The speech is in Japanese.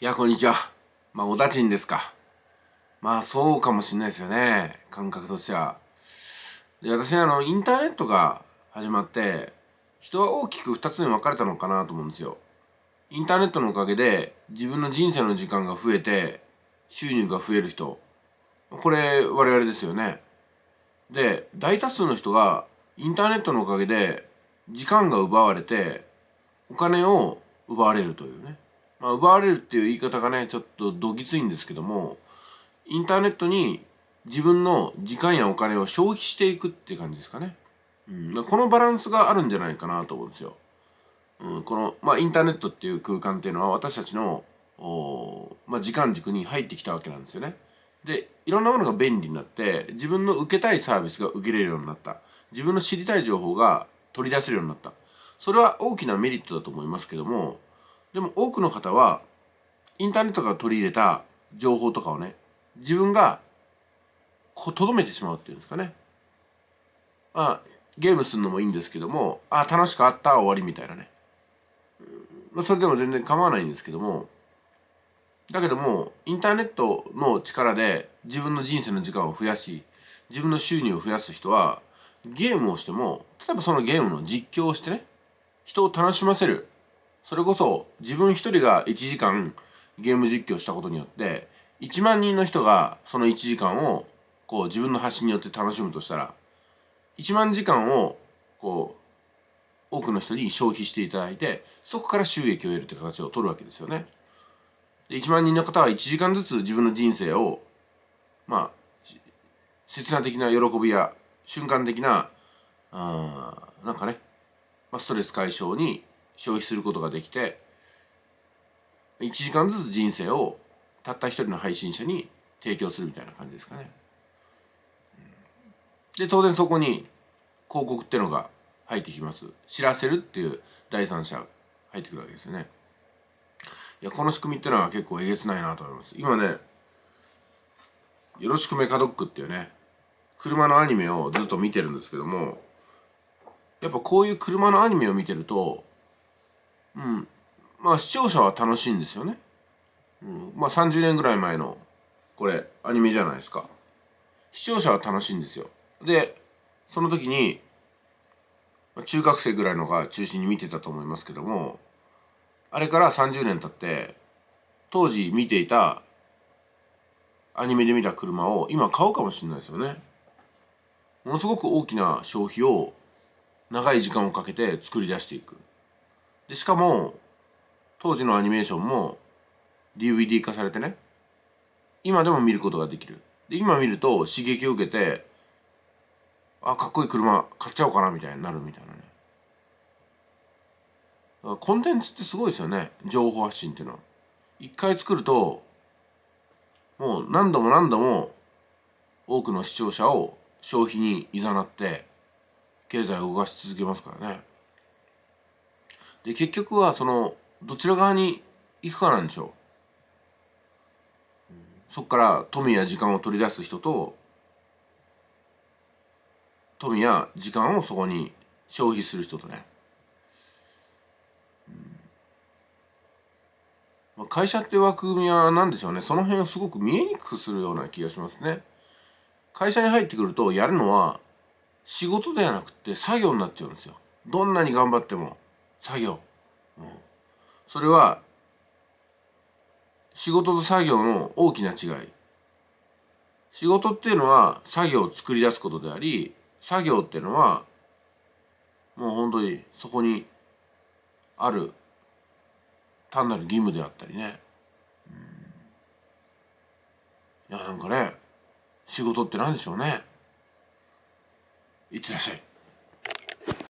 いや、こんにちは。まあ、おだちんですか。まあ、そうかもしんないですよね。感覚としては。で、私、あの、インターネットが始まって、人は大きく2つに分かれたのかなと思うんですよ。インターネットのおかげで、自分の人生の時間が増えて、収入が増える人。これ、我々ですよね。で、大多数の人が、インターネットのおかげで、時間が奪われて、お金を奪われるというね。まあ、奪われるっていう言い方がね、ちょっとどぎついんですけども、インターネットに自分の時間やお金を消費していくって感じですかね。うん、このバランスがあるんじゃないかなと思うんですよ。うん、この、まあ、インターネットっていう空間っていうのは私たちの、まあ、時間軸に入ってきたわけなんですよね。で、いろんなものが便利になって、自分の受けたいサービスが受けれるようになった。自分の知りたい情報が取り出せるようになった。それは大きなメリットだと思いますけども、でも多くの方はインターネットから取り入れた情報とかをね自分がとどめてしまうっていうんですかねあゲームするのもいいんですけどもあ楽しかった終わりみたいなねそれでも全然構わないんですけどもだけどもインターネットの力で自分の人生の時間を増やし自分の収入を増やす人はゲームをしても例えばそのゲームの実況をしてね人を楽しませるそれこそ自分一人が1時間ゲーム実況したことによって1万人の人がその1時間をこう自分の発信によって楽しむとしたら1万時間をこう多くの人に消費していただいてそこから収益を得るという形を取るわけですよね。で1万人の方は1時間ずつ自分の人生をまあ切な的な喜びや瞬間的なあなんかね、まあ、ストレス解消に消費することができて1時間ずつ人生をたった一人の配信者に提供するみたいな感じですかね。で当然そこに広告ってのが入ってきます。知らせるっていう第三者入ってくるわけですよね。いやこの仕組みってのは結構えげつないなと思います。今ね「よろしくメカドック」っていうね車のアニメをずっと見てるんですけどもやっぱこういう車のアニメを見てるとうん、まあ視聴者は楽しいんですよね、うん、まあ30年ぐらい前のこれアニメじゃないですか視聴者は楽しいんですよでその時に中学生ぐらいのが中心に見てたと思いますけどもあれから30年経って当時見ていたアニメで見た車を今買うかもしれないですよねものすごく大きな消費を長い時間をかけて作り出していくでしかも当時のアニメーションも DVD 化されてね今でも見ることができるで今見ると刺激を受けてあかっこいい車買っちゃおうかなみたいになるみたいなねコンテンツってすごいですよね情報発信っていうのは一回作るともう何度も何度も多くの視聴者を消費にいざなって経済を動かし続けますからねで結局はそのどちら側に行くかなんでしょう、そっから富や時間を取り出す人と富や時間をそこに消費する人とね、まあ、会社っていう枠組みは何でしょうねその辺をすごく見えにくくするような気がしますね会社に入ってくるとやるのは仕事ではなくて作業になっちゃうんですよどんなに頑張っても。作業、うん、それは仕事と作業の大きな違い仕事っていうのは作業を作り出すことであり作業っていうのはもう本当にそこにある単なる義務であったりね、うん、いやなんかね仕事って何でしょうねいってらっしゃい